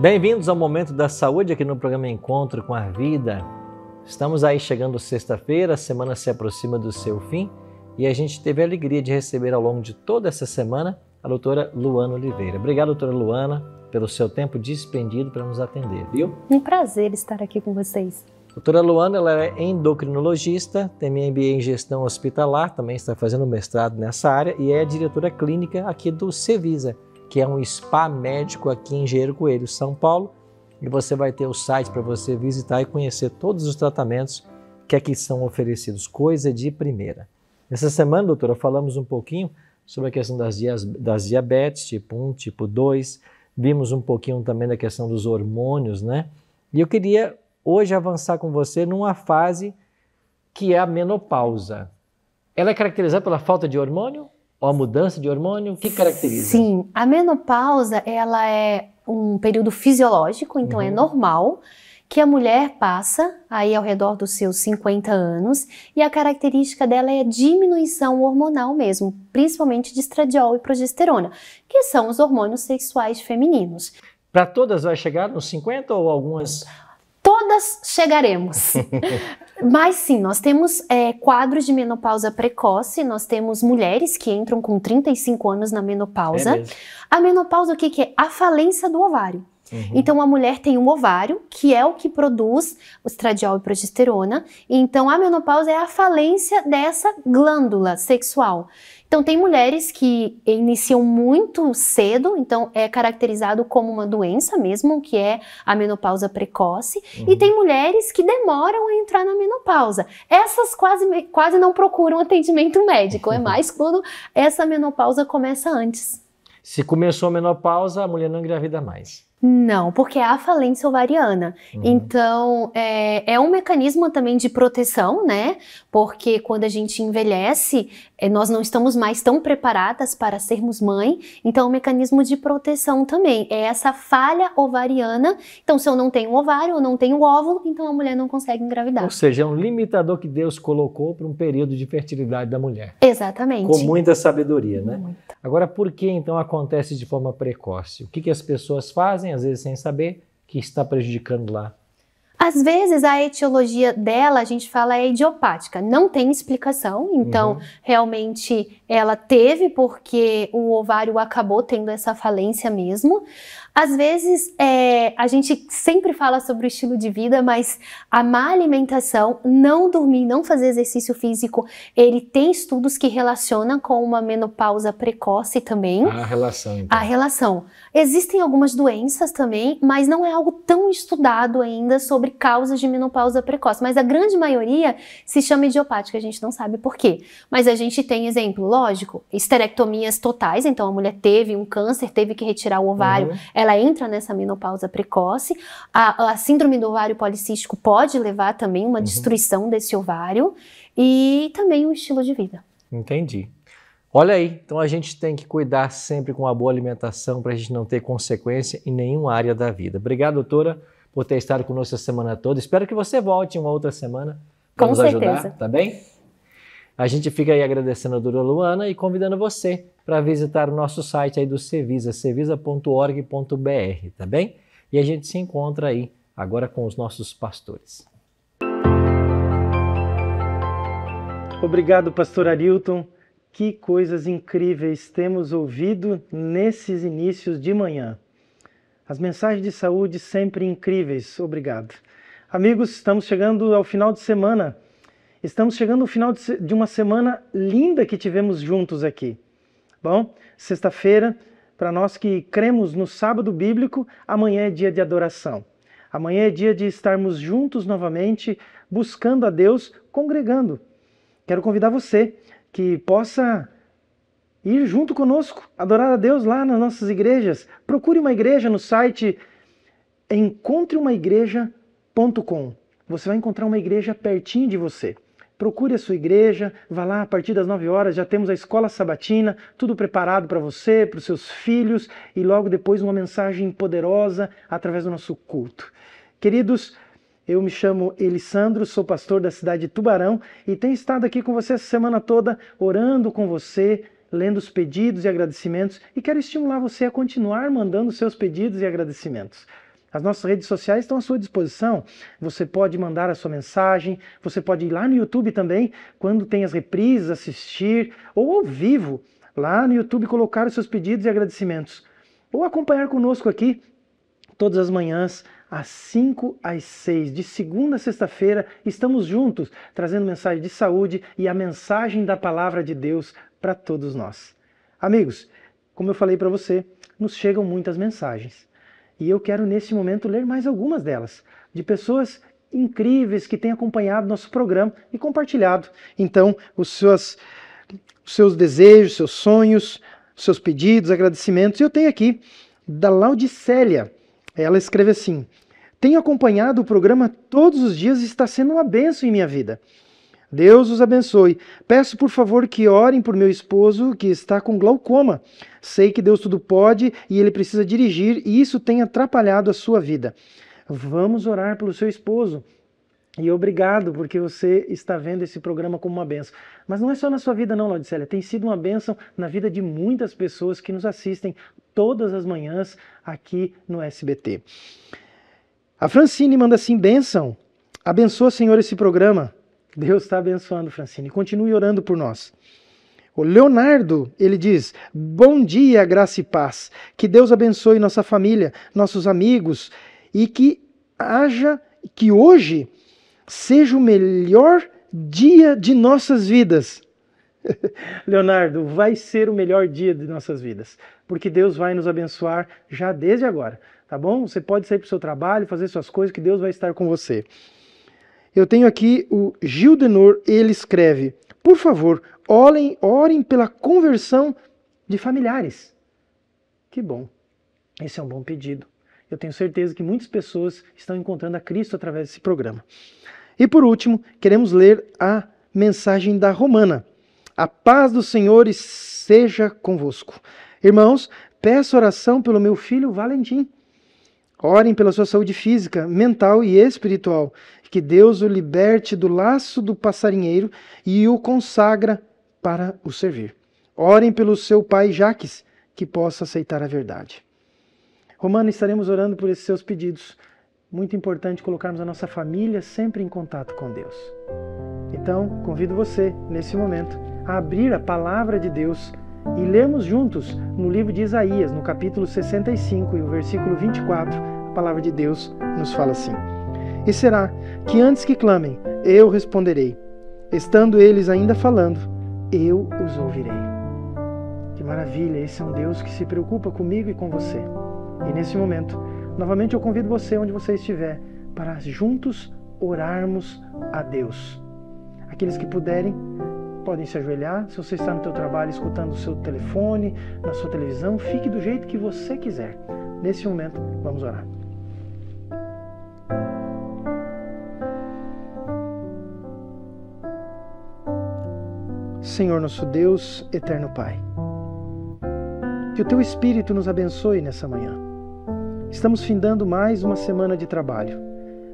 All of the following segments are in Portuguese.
Bem-vindos ao Momento da Saúde aqui no programa Encontro com a Vida. Estamos aí chegando sexta-feira, a semana se aproxima do seu fim e a gente teve a alegria de receber ao longo de toda essa semana a doutora Luana Oliveira. Obrigado, doutora Luana, pelo seu tempo dispendido para nos atender, viu? Um prazer estar aqui com vocês. Doutora Luana, ela é endocrinologista, tem MBA em gestão hospitalar, também está fazendo mestrado nessa área e é diretora clínica aqui do Cevisa, que é um spa médico aqui em Engenheiro Coelho, São Paulo. E você vai ter o site para você visitar e conhecer todos os tratamentos que aqui são oferecidos. Coisa de primeira. Nessa semana, doutora, falamos um pouquinho sobre a questão das, das diabetes, tipo 1, tipo 2. Vimos um pouquinho também da questão dos hormônios, né? E eu queria hoje avançar com você numa fase que é a menopausa. Ela é caracterizada pela falta de hormônio? ou a mudança de hormônio? O que caracteriza? Sim, a menopausa ela é um período fisiológico, então é uhum. é normal que a mulher passa aí ao redor dos seus 50 anos e a característica dela é a diminuição hormonal mesmo, principalmente de estradiol e progesterona, que são os hormônios sexuais femininos. Para todas vai chegar nos 50 ou algumas? Todas chegaremos. Mas sim, nós temos é, quadros de menopausa precoce, nós temos mulheres que entram com 35 anos na menopausa. É a menopausa, o que, que é? A falência do ovário. Uhum. Então, a mulher tem um ovário, que é o que produz estradiol e progesterona. Então, a menopausa é a falência dessa glândula sexual. Então, tem mulheres que iniciam muito cedo, então é caracterizado como uma doença mesmo, que é a menopausa precoce, uhum. e tem mulheres que demoram a entrar na menopausa. Essas quase, quase não procuram atendimento médico, é mais quando essa menopausa começa antes. Se começou a menopausa, a mulher não engravida mais. Não, porque é a falência ovariana. Uhum. Então, é, é, um mecanismo também de proteção, né? Porque quando a gente envelhece, é, nós não estamos mais tão preparadas para sermos mãe, então o mecanismo de proteção também é essa falha ovariana. Então, se eu não tenho ovário, ou não tenho óvulo, então a mulher não consegue engravidar. Ou seja, é um limitador que Deus colocou para um período de fertilidade da mulher. Exatamente. Com muita sabedoria, né? Agora, por que então acontece de forma precoce? O que, que as pessoas fazem, às vezes sem saber, que está prejudicando lá às vezes a etiologia dela, a gente fala, é idiopática, não tem explicação, então uhum. realmente ela teve porque o ovário acabou tendo essa falência mesmo. Às vezes é, a gente sempre fala sobre o estilo de vida, mas a má alimentação, não dormir, não fazer exercício físico, ele tem estudos que relacionam com uma menopausa precoce também. A relação, então. A relação. Existem algumas doenças também, mas não é algo tão estudado ainda sobre causas de menopausa precoce, mas a grande maioria se chama idiopática, a gente não sabe por quê. Mas a gente tem exemplo, lógico, esterectomias totais, então a mulher teve um câncer, teve que retirar o ovário, uhum. ela entra nessa menopausa precoce. A, a, síndrome do ovário policístico pode levar também uma uhum. destruição desse ovário e também o um estilo de vida. Entendi. Olha aí, então a gente tem que cuidar sempre com a boa alimentação para a gente não ter consequência em nenhuma área da vida. Obrigado, doutora por ter estado conosco a semana toda. Espero que você volte uma outra semana para nos certeza. ajudar, tá bem? A gente fica aí agradecendo a Dura Luana e convidando você para visitar o nosso site aí do Cevisa, cevisa.org.br, tá bem? E a gente se encontra aí agora com os nossos pastores. Obrigado, pastor Arilton. Que coisas incríveis temos ouvido nesses inícios de manhã. As mensagens de saúde sempre incríveis. Obrigado. Amigos, estamos chegando ao final de semana. Estamos chegando ao final de uma semana linda que tivemos juntos aqui. Bom, sexta-feira, para nós que cremos no sábado bíblico, amanhã é dia de adoração. Amanhã é dia de estarmos juntos novamente, buscando a Deus, congregando. Quero convidar você que possa e ir junto conosco, adorar a Deus lá nas nossas igrejas. Procure uma igreja no site encontreumaigreja.com. Você vai encontrar uma igreja pertinho de você. Procure a sua igreja, vá lá a partir das 9 horas, já temos a escola sabatina, tudo preparado para você, para os seus filhos e logo depois uma mensagem poderosa através do nosso culto. Queridos, eu me chamo Elisandro, sou pastor da cidade de Tubarão e tenho estado aqui com você essa semana toda, orando com você, lendo os pedidos e agradecimentos e quero estimular você a continuar mandando seus pedidos e agradecimentos. As nossas redes sociais estão à sua disposição. Você pode mandar a sua mensagem, você pode ir lá no YouTube também, quando tem as reprises, assistir, ou ao vivo, lá no YouTube, colocar os seus pedidos e agradecimentos. Ou acompanhar conosco aqui todas as manhãs, às 5 às 6, de segunda a sexta-feira, estamos juntos, trazendo mensagem de saúde e a mensagem da palavra de Deus para todos nós. Amigos, como eu falei para você, nos chegam muitas mensagens. E eu quero nesse momento ler mais algumas delas, de pessoas incríveis que têm acompanhado nosso programa e compartilhado, então, os seus, os seus desejos, seus sonhos, seus pedidos, agradecimentos. E eu tenho aqui da Laudicélia. Ela escreve assim: Tenho acompanhado o programa todos os dias e está sendo uma benção em minha vida. Deus os abençoe. Peço, por favor, que orem por meu esposo que está com glaucoma. Sei que Deus tudo pode e ele precisa dirigir e isso tem atrapalhado a sua vida. Vamos orar pelo seu esposo. E obrigado porque você está vendo esse programa como uma benção. Mas não é só na sua vida não, Laudicélia, tem sido uma benção na vida de muitas pessoas que nos assistem todas as manhãs aqui no SBT. A Francine manda assim, benção, abençoa Senhor esse programa, Deus está abençoando, Francine. Continue orando por nós. O Leonardo, ele diz: Bom dia, graça e paz. Que Deus abençoe nossa família, nossos amigos e que haja, que hoje seja o melhor dia de nossas vidas. Leonardo, vai ser o melhor dia de nossas vidas, porque Deus vai nos abençoar já desde agora, tá bom? Você pode sair para o seu trabalho, fazer suas coisas, que Deus vai estar com você. Eu tenho aqui o Gil Denor, ele escreve: Por favor, orem, orem pela conversão de familiares. Que bom. Esse é um bom pedido. Eu tenho certeza que muitas pessoas estão encontrando a Cristo através desse programa. E por último, queremos ler a mensagem da Romana. A paz do Senhor seja convosco. Irmãos, peço oração pelo meu filho Valentim. Orem pela sua saúde física, mental e espiritual, que Deus o liberte do laço do passarinheiro e o consagra para o servir. Orem pelo seu pai Jaques, que possa aceitar a verdade. Romano, estaremos orando por esses seus pedidos. Muito importante colocarmos a nossa família sempre em contato com Deus. Então, convido você, nesse momento, a abrir a palavra de Deus e lemos juntos no livro de Isaías, no capítulo 65 e o versículo 24, a palavra de Deus nos fala assim: E será que antes que clamem, eu responderei, estando eles ainda falando, eu os ouvirei. Que maravilha, esse é um Deus que se preocupa comigo e com você. E nesse momento, novamente eu convido você, onde você estiver, para juntos orarmos a Deus. Aqueles que puderem, podem se ajoelhar. Se você está no seu trabalho, escutando o seu telefone, na sua televisão, fique do jeito que você quiser. Nesse momento, vamos orar. Senhor nosso Deus, eterno Pai. Que o teu espírito nos abençoe nessa manhã. Estamos findando mais uma semana de trabalho,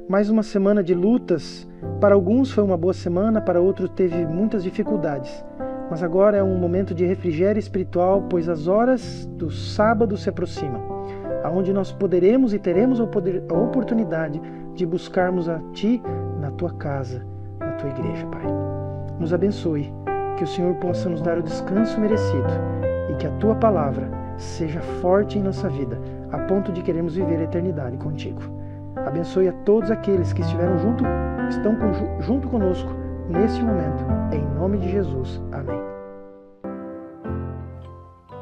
mais uma semana de lutas para alguns foi uma boa semana, para outros teve muitas dificuldades. Mas agora é um momento de refrigério espiritual, pois as horas do sábado se aproximam, aonde nós poderemos e teremos a oportunidade de buscarmos a Ti na Tua casa, na Tua igreja, Pai. Nos abençoe, que o Senhor possa nos dar o descanso merecido e que a Tua palavra seja forte em nossa vida, a ponto de queremos viver a eternidade contigo. Abençoe a todos aqueles que estiveram junto, estão com, junto conosco neste momento. Em nome de Jesus. Amém.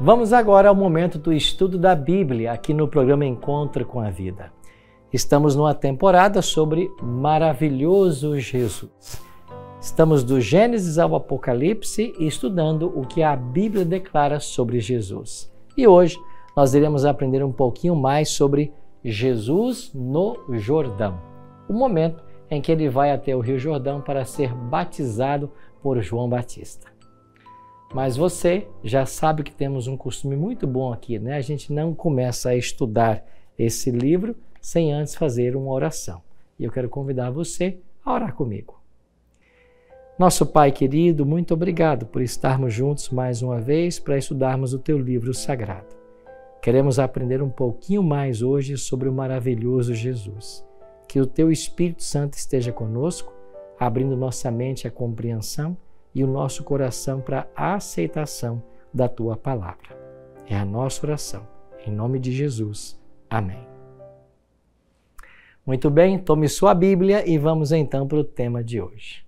Vamos agora ao momento do estudo da Bíblia aqui no programa Encontro com a Vida. Estamos numa temporada sobre maravilhoso Jesus. Estamos do Gênesis ao Apocalipse estudando o que a Bíblia declara sobre Jesus. E hoje nós iremos aprender um pouquinho mais sobre Jesus no Jordão, o momento em que ele vai até o Rio Jordão para ser batizado por João Batista. Mas você já sabe que temos um costume muito bom aqui, né? A gente não começa a estudar esse livro sem antes fazer uma oração. E eu quero convidar você a orar comigo. Nosso Pai querido, muito obrigado por estarmos juntos mais uma vez para estudarmos o teu livro sagrado. Queremos aprender um pouquinho mais hoje sobre o maravilhoso Jesus. Que o Teu Espírito Santo esteja conosco, abrindo nossa mente à compreensão e o nosso coração para a aceitação da Tua palavra. É a nossa oração. Em nome de Jesus. Amém. Muito bem, tome sua Bíblia e vamos então para o tema de hoje.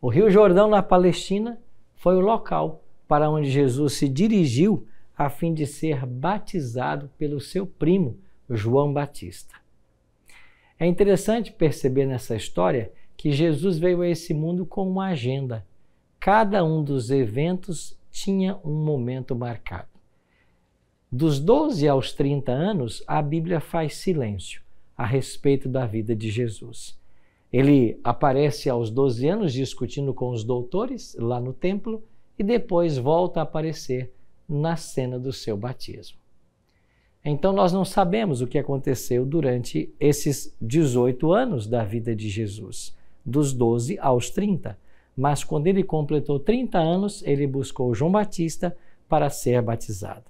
O Rio Jordão, na Palestina, foi o local para onde Jesus se dirigiu a fim de ser batizado pelo seu primo, João Batista. É interessante perceber nessa história que Jesus veio a esse mundo com uma agenda. Cada um dos eventos tinha um momento marcado. Dos 12 aos 30 anos, a Bíblia faz silêncio a respeito da vida de Jesus. Ele aparece aos 12 anos discutindo com os doutores lá no templo e depois volta a aparecer na cena do seu batismo. Então, nós não sabemos o que aconteceu durante esses 18 anos da vida de Jesus, dos 12 aos 30. Mas quando ele completou 30 anos, ele buscou João Batista para ser batizado.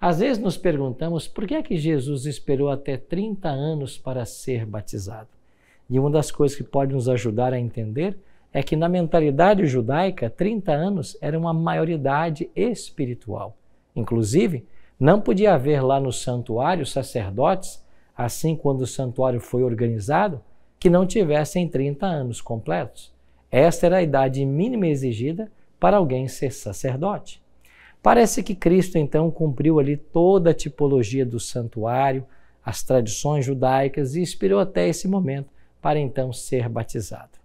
Às vezes nos perguntamos por que é que Jesus esperou até 30 anos para ser batizado. E uma das coisas que pode nos ajudar a entender é que na mentalidade judaica, 30 anos era uma maioridade espiritual. Inclusive, não podia haver lá no santuário sacerdotes, assim quando o santuário foi organizado, que não tivessem 30 anos completos. Esta era a idade mínima exigida para alguém ser sacerdote. Parece que Cristo então cumpriu ali toda a tipologia do santuário, as tradições judaicas e inspirou até esse momento para então ser batizado.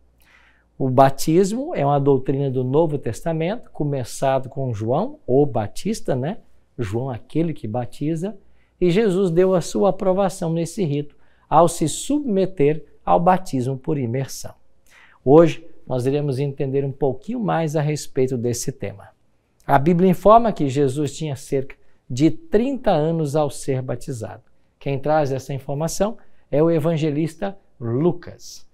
O batismo é uma doutrina do Novo Testamento, começado com João, o Batista, né? João, aquele que batiza, e Jesus deu a sua aprovação nesse rito ao se submeter ao batismo por imersão. Hoje nós iremos entender um pouquinho mais a respeito desse tema. A Bíblia informa que Jesus tinha cerca de 30 anos ao ser batizado. Quem traz essa informação é o evangelista Lucas.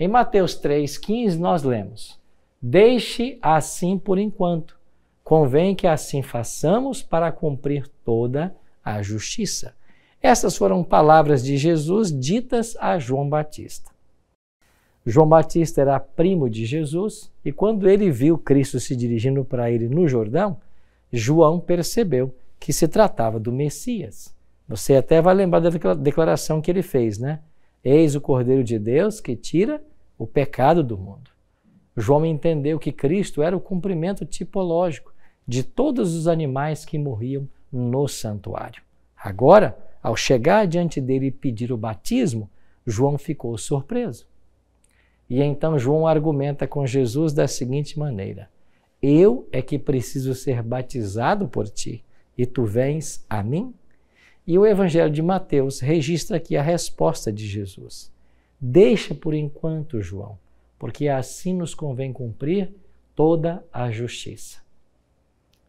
Em Mateus 3,15 nós lemos: Deixe assim por enquanto. Convém que assim façamos para cumprir toda a justiça. Essas foram palavras de Jesus ditas a João Batista. João Batista era primo de Jesus e quando ele viu Cristo se dirigindo para ele no Jordão, João percebeu que se tratava do Messias. Você até vai lembrar da declaração que ele fez, né? Eis o Cordeiro de Deus que tira o pecado do mundo. João entendeu que Cristo era o cumprimento tipológico de todos os animais que morriam no santuário. Agora, ao chegar diante dele e pedir o batismo, João ficou surpreso. E então João argumenta com Jesus da seguinte maneira: Eu é que preciso ser batizado por ti, e tu vens a mim? E o Evangelho de Mateus registra aqui a resposta de Jesus. Deixa por enquanto, João, porque assim nos convém cumprir toda a justiça.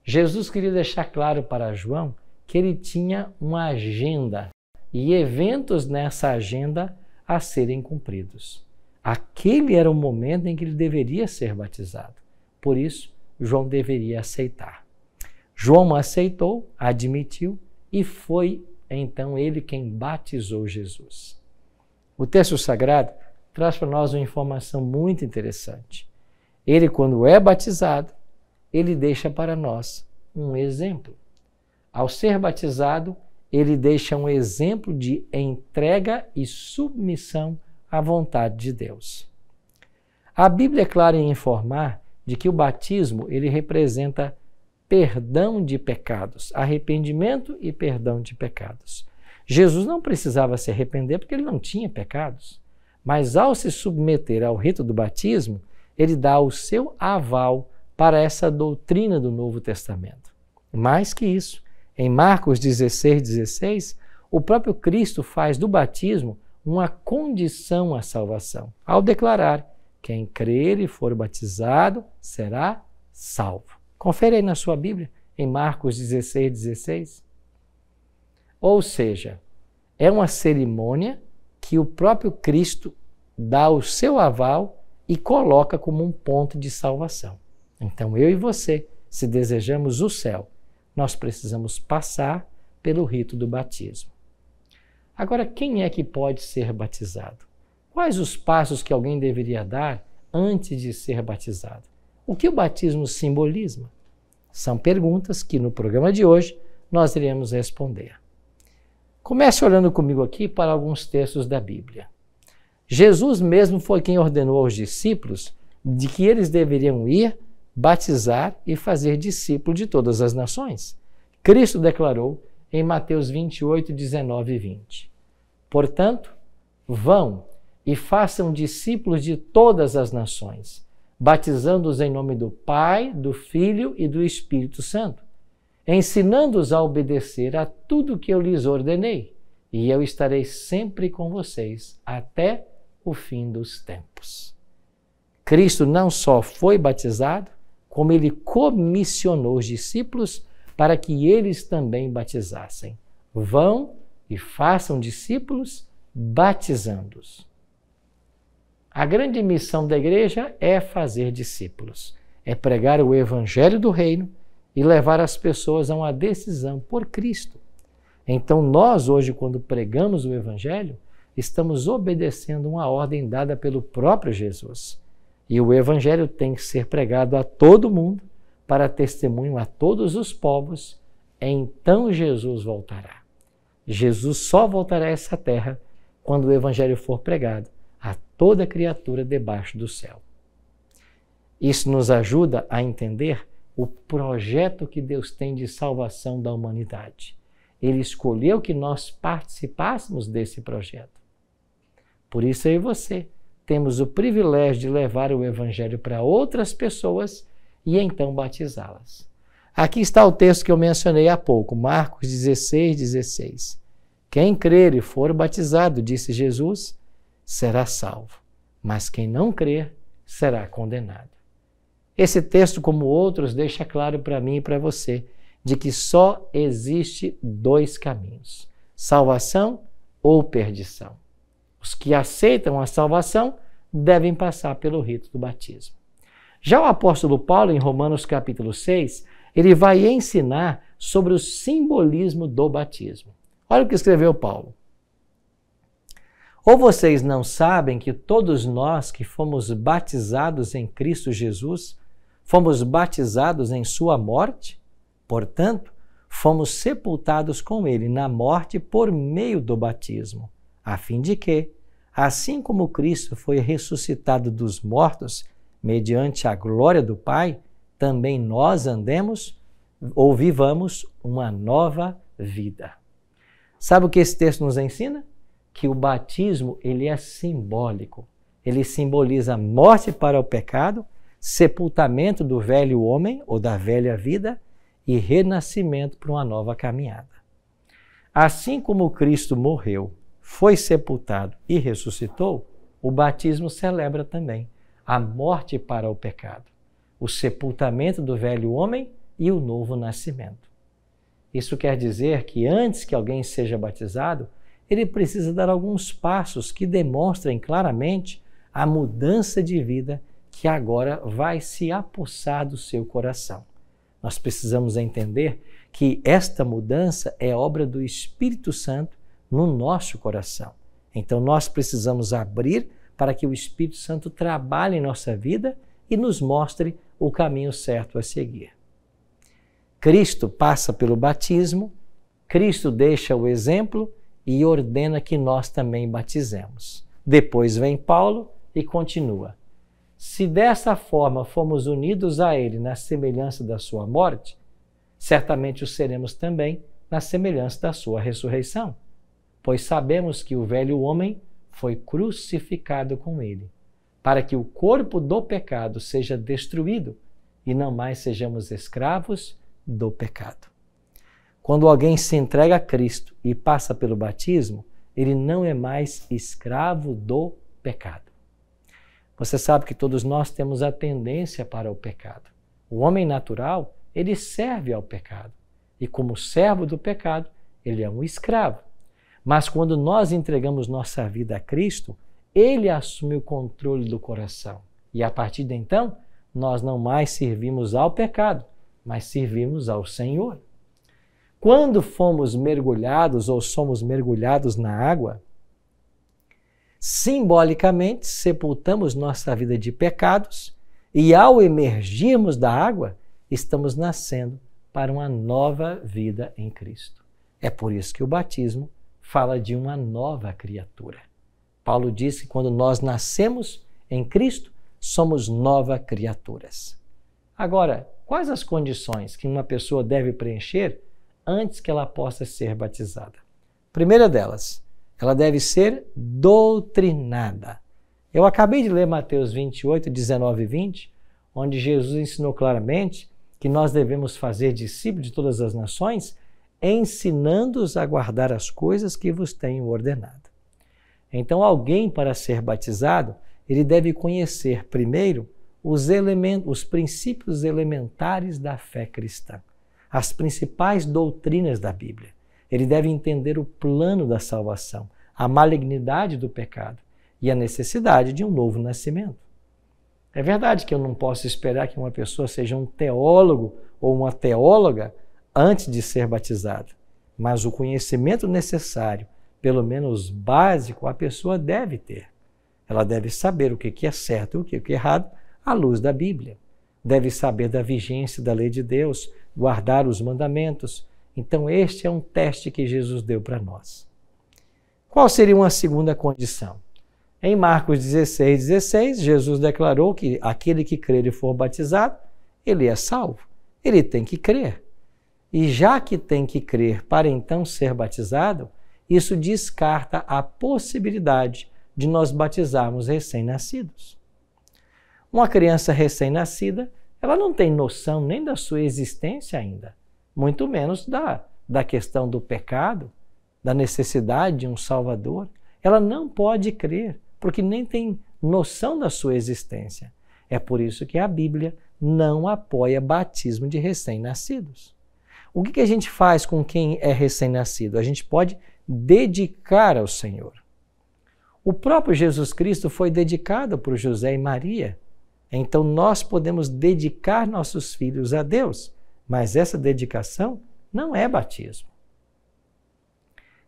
Jesus queria deixar claro para João que ele tinha uma agenda e eventos nessa agenda a serem cumpridos. Aquele era o momento em que ele deveria ser batizado. Por isso, João deveria aceitar. João aceitou, admitiu e foi então ele quem batizou Jesus. O texto sagrado traz para nós uma informação muito interessante. Ele, quando é batizado, ele deixa para nós um exemplo. Ao ser batizado, ele deixa um exemplo de entrega e submissão à vontade de Deus. A Bíblia é clara em informar de que o batismo ele representa perdão de pecados, arrependimento e perdão de pecados. Jesus não precisava se arrepender porque ele não tinha pecados, mas ao se submeter ao rito do batismo, ele dá o seu aval para essa doutrina do Novo Testamento. Mais que isso, em Marcos 16, 16, o próprio Cristo faz do batismo uma condição à salvação, ao declarar: quem crer e for batizado será salvo. Confere aí na sua Bíblia, em Marcos 16, 16. Ou seja, é uma cerimônia que o próprio Cristo dá o seu aval e coloca como um ponto de salvação. Então, eu e você, se desejamos o céu, nós precisamos passar pelo rito do batismo. Agora, quem é que pode ser batizado? Quais os passos que alguém deveria dar antes de ser batizado? O que o batismo simboliza? São perguntas que no programa de hoje nós iremos responder. Comece olhando comigo aqui para alguns textos da Bíblia. Jesus mesmo foi quem ordenou aos discípulos de que eles deveriam ir, batizar e fazer discípulo de todas as nações. Cristo declarou em Mateus 28, 19 e 20. Portanto, vão e façam discípulos de todas as nações, batizando-os em nome do Pai, do Filho e do Espírito Santo, ensinando-os a obedecer a tudo que eu lhes ordenei, e eu estarei sempre com vocês até o fim dos tempos. Cristo não só foi batizado, como ele comissionou os discípulos para que eles também batizassem. Vão e façam discípulos batizando-os. A grande missão da igreja é fazer discípulos, é pregar o evangelho do reino e levar as pessoas a uma decisão por Cristo. Então, nós hoje, quando pregamos o evangelho, estamos obedecendo uma ordem dada pelo próprio Jesus. E o evangelho tem que ser pregado a todo mundo para testemunho a todos os povos. Então Jesus voltará. Jesus só voltará a essa terra quando o evangelho for pregado toda criatura debaixo do céu. Isso nos ajuda a entender o projeto que Deus tem de salvação da humanidade. Ele escolheu que nós participássemos desse projeto. Por isso eu e você temos o privilégio de levar o evangelho para outras pessoas e então batizá-las. Aqui está o texto que eu mencionei há pouco, Marcos 16, 16. Quem crer e for batizado, disse Jesus, será salvo, mas quem não crer será condenado. Esse texto, como outros, deixa claro para mim e para você de que só existe dois caminhos: salvação ou perdição. Os que aceitam a salvação devem passar pelo rito do batismo. Já o apóstolo Paulo, em Romanos capítulo 6, ele vai ensinar sobre o simbolismo do batismo. Olha o que escreveu Paulo. Ou vocês não sabem que todos nós que fomos batizados em Cristo Jesus, fomos batizados em Sua morte? Portanto, fomos sepultados com Ele na morte por meio do batismo, a fim de que, assim como Cristo foi ressuscitado dos mortos, mediante a glória do Pai, também nós andemos ou vivamos uma nova vida. Sabe o que esse texto nos ensina? que o batismo ele é simbólico. Ele simboliza morte para o pecado, sepultamento do velho homem ou da velha vida e renascimento para uma nova caminhada. Assim como Cristo morreu, foi sepultado e ressuscitou, o batismo celebra também a morte para o pecado, o sepultamento do velho homem e o novo nascimento. Isso quer dizer que antes que alguém seja batizado, ele precisa dar alguns passos que demonstrem claramente a mudança de vida que agora vai se apossar do seu coração. Nós precisamos entender que esta mudança é obra do Espírito Santo no nosso coração. Então nós precisamos abrir para que o Espírito Santo trabalhe em nossa vida e nos mostre o caminho certo a seguir. Cristo passa pelo batismo, Cristo deixa o exemplo e ordena que nós também batizemos. Depois vem Paulo e continua: Se dessa forma formos unidos a ele na semelhança da sua morte, certamente o seremos também na semelhança da sua ressurreição, pois sabemos que o velho homem foi crucificado com ele, para que o corpo do pecado seja destruído e não mais sejamos escravos do pecado. Quando alguém se entrega a Cristo e passa pelo batismo, ele não é mais escravo do pecado. Você sabe que todos nós temos a tendência para o pecado. O homem natural, ele serve ao pecado. E como servo do pecado, ele é um escravo. Mas quando nós entregamos nossa vida a Cristo, ele assume o controle do coração. E a partir de então, nós não mais servimos ao pecado, mas servimos ao Senhor. Quando fomos mergulhados ou somos mergulhados na água, simbolicamente sepultamos nossa vida de pecados e, ao emergirmos da água, estamos nascendo para uma nova vida em Cristo. É por isso que o batismo fala de uma nova criatura. Paulo disse que quando nós nascemos em Cristo, somos novas criaturas. Agora, quais as condições que uma pessoa deve preencher antes que ela possa ser batizada. Primeira delas, ela deve ser doutrinada. Eu acabei de ler Mateus 28, 19 e 20, onde Jesus ensinou claramente que nós devemos fazer discípulos de todas as nações, ensinando-os a guardar as coisas que vos tenho ordenado. Então, alguém para ser batizado, ele deve conhecer primeiro os, os princípios elementares da fé cristã as principais doutrinas da Bíblia. Ele deve entender o plano da salvação, a malignidade do pecado e a necessidade de um novo nascimento. É verdade que eu não posso esperar que uma pessoa seja um teólogo ou uma teóloga antes de ser batizada, mas o conhecimento necessário, pelo menos básico, a pessoa deve ter. Ela deve saber o que é certo e o que é errado à luz da Bíblia. Deve saber da vigência da lei de Deus, guardar os mandamentos. Então, este é um teste que Jesus deu para nós. Qual seria uma segunda condição? Em Marcos 16, 16, Jesus declarou que aquele que crer e for batizado, ele é salvo. Ele tem que crer. E já que tem que crer para então ser batizado, isso descarta a possibilidade de nós batizarmos recém-nascidos. Uma criança recém-nascida ela não tem noção nem da sua existência ainda, muito menos da, da questão do pecado, da necessidade de um Salvador. Ela não pode crer, porque nem tem noção da sua existência. É por isso que a Bíblia não apoia batismo de recém-nascidos. O que, a gente faz com quem é recém-nascido? A gente pode dedicar ao Senhor. O próprio Jesus Cristo foi dedicado por José e Maria então nós podemos dedicar nossos filhos a Deus, mas essa dedicação não é batismo.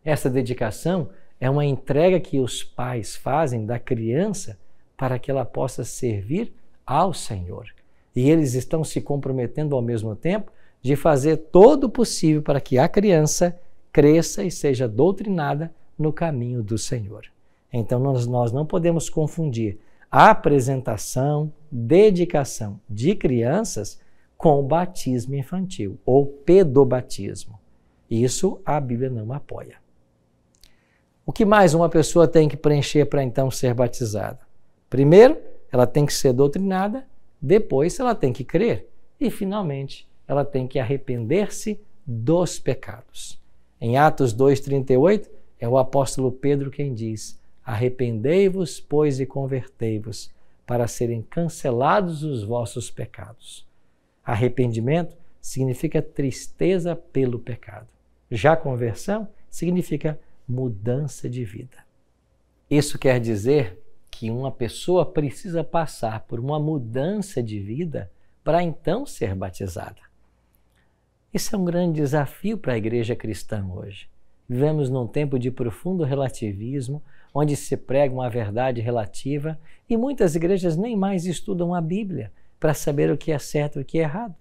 Essa dedicação é uma entrega que os pais fazem da criança para que ela possa servir ao Senhor. E eles estão se comprometendo ao mesmo tempo de fazer todo o possível para que a criança cresça e seja doutrinada no caminho do Senhor. Então nós, nós não podemos confundir apresentação, dedicação de crianças com o batismo infantil ou pedobatismo. Isso a Bíblia não apoia. O que mais uma pessoa tem que preencher para então ser batizada? Primeiro, ela tem que ser doutrinada, depois, ela tem que crer e, finalmente, ela tem que arrepender-se dos pecados. Em Atos 2,38, é o apóstolo Pedro quem diz: Arrependei-vos, pois, e convertei-vos, para serem cancelados os vossos pecados. Arrependimento significa tristeza pelo pecado. Já conversão significa mudança de vida. Isso quer dizer que uma pessoa precisa passar por uma mudança de vida para então ser batizada. Isso é um grande desafio para a igreja cristã hoje. Vivemos num tempo de profundo relativismo, onde se prega uma verdade relativa, e muitas igrejas nem mais estudam a Bíblia para saber o que é certo e o que é errado.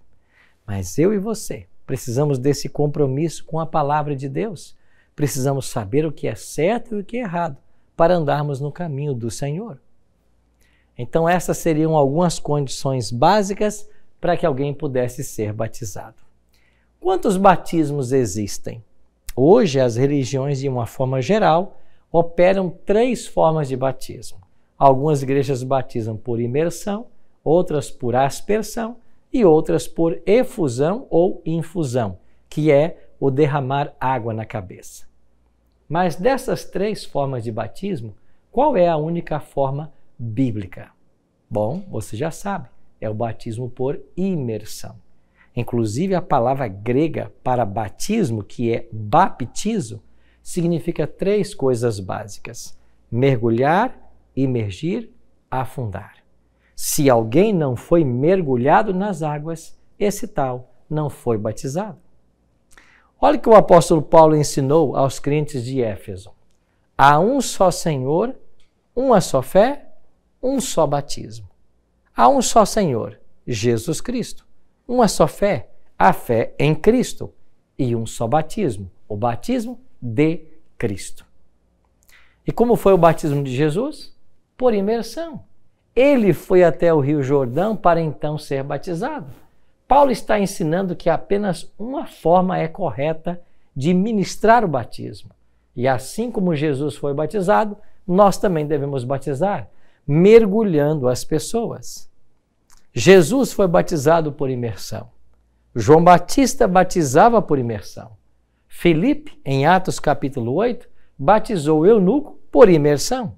Mas eu e você precisamos desse compromisso com a palavra de Deus. Precisamos saber o que é certo e o que é errado para andarmos no caminho do Senhor. Então, essas seriam algumas condições básicas para que alguém pudesse ser batizado. Quantos batismos existem? Hoje, as religiões, de uma forma geral, operam três formas de batismo. Algumas igrejas batizam por imersão, outras por aspersão e outras por efusão ou infusão, que é o derramar água na cabeça. Mas dessas três formas de batismo, qual é a única forma bíblica? Bom, você já sabe, é o batismo por imersão. Inclusive, a palavra grega para batismo, que é baptizo, significa três coisas básicas: mergulhar, imergir, afundar. Se alguém não foi mergulhado nas águas, esse tal não foi batizado. Olha o que o apóstolo Paulo ensinou aos crentes de Éfeso: há um só Senhor, uma só fé, um só batismo. Há um só Senhor, Jesus Cristo. Uma só fé, a fé em Cristo. E um só batismo, o batismo de Cristo. E como foi o batismo de Jesus? Por imersão. Ele foi até o Rio Jordão para então ser batizado. Paulo está ensinando que apenas uma forma é correta de ministrar o batismo. E assim como Jesus foi batizado, nós também devemos batizar, mergulhando as pessoas. Jesus foi batizado por imersão. João Batista batizava por imersão. Felipe, em Atos capítulo 8, batizou o eunuco por imersão.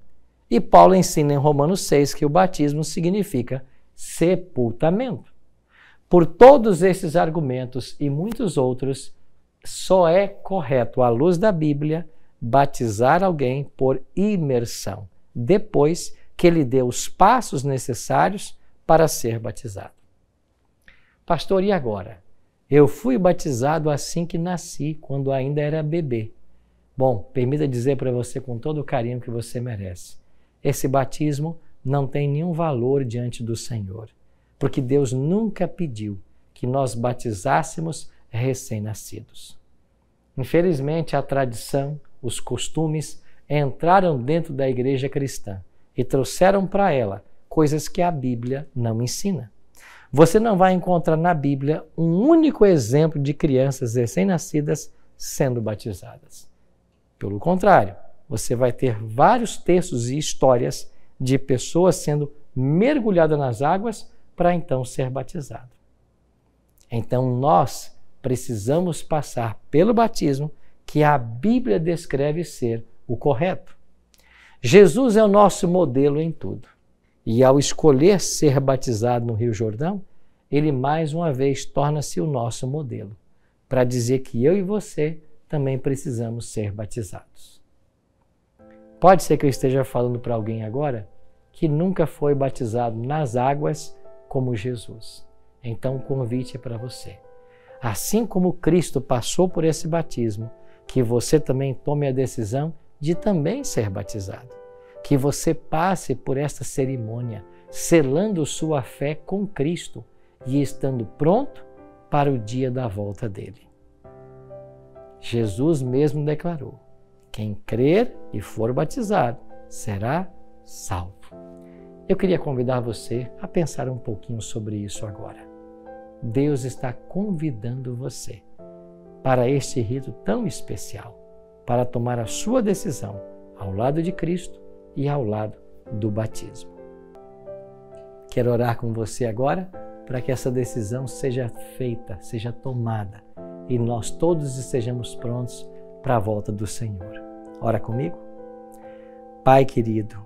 E Paulo ensina em Romanos 6 que o batismo significa sepultamento. Por todos esses argumentos e muitos outros, só é correto, à luz da Bíblia, batizar alguém por imersão, depois que ele deu os passos necessários para ser batizado. Pastor, e agora? Eu fui batizado assim que nasci, quando ainda era bebê. Bom, permita dizer para você com todo o carinho que você merece. Esse batismo não tem nenhum valor diante do Senhor, porque Deus nunca pediu que nós batizássemos recém-nascidos. Infelizmente, a tradição, os costumes entraram dentro da igreja cristã e trouxeram para ela coisas que a Bíblia não ensina. Você não vai encontrar na Bíblia um único exemplo de crianças recém-nascidas sendo batizadas. Pelo contrário, você vai ter vários textos e histórias de pessoas sendo mergulhadas nas águas para então ser batizado. Então nós precisamos passar pelo batismo que a Bíblia descreve ser o correto. Jesus é o nosso modelo em tudo. E ao escolher ser batizado no Rio Jordão, ele mais uma vez torna-se o nosso modelo, para dizer que eu e você também precisamos ser batizados. Pode ser que eu esteja falando para alguém agora que nunca foi batizado nas águas como Jesus. Então o convite é para você. Assim como Cristo passou por esse batismo, que você também tome a decisão de também ser batizado que você passe por esta cerimônia, selando sua fé com Cristo e estando pronto para o dia da volta dele. Jesus mesmo declarou: quem crer e for batizado será salvo. Eu queria convidar você a pensar um pouquinho sobre isso agora. Deus está convidando você para este rito tão especial, para tomar a sua decisão ao lado de Cristo e ao lado do batismo. Quero orar com você agora para que essa decisão seja feita, seja tomada e nós todos estejamos prontos para a volta do Senhor. Ora comigo? Pai querido,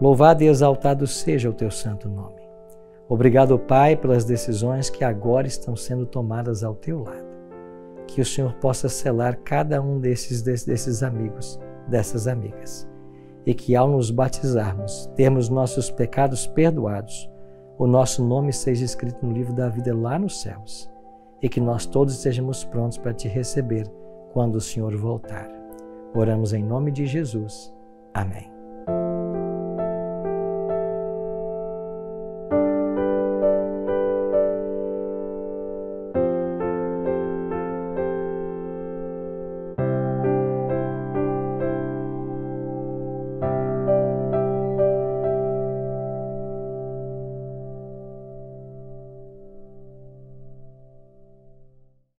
louvado e exaltado seja o teu santo nome. Obrigado, Pai, pelas decisões que agora estão sendo tomadas ao teu lado. Que o Senhor possa selar cada um desses, desses amigos, dessas amigas e que, ao nos batizarmos, termos nossos pecados perdoados, o nosso nome seja escrito no livro da vida lá nos céus e que nós todos estejamos prontos para te receber quando o Senhor voltar. Oramos em nome de Jesus. Amém.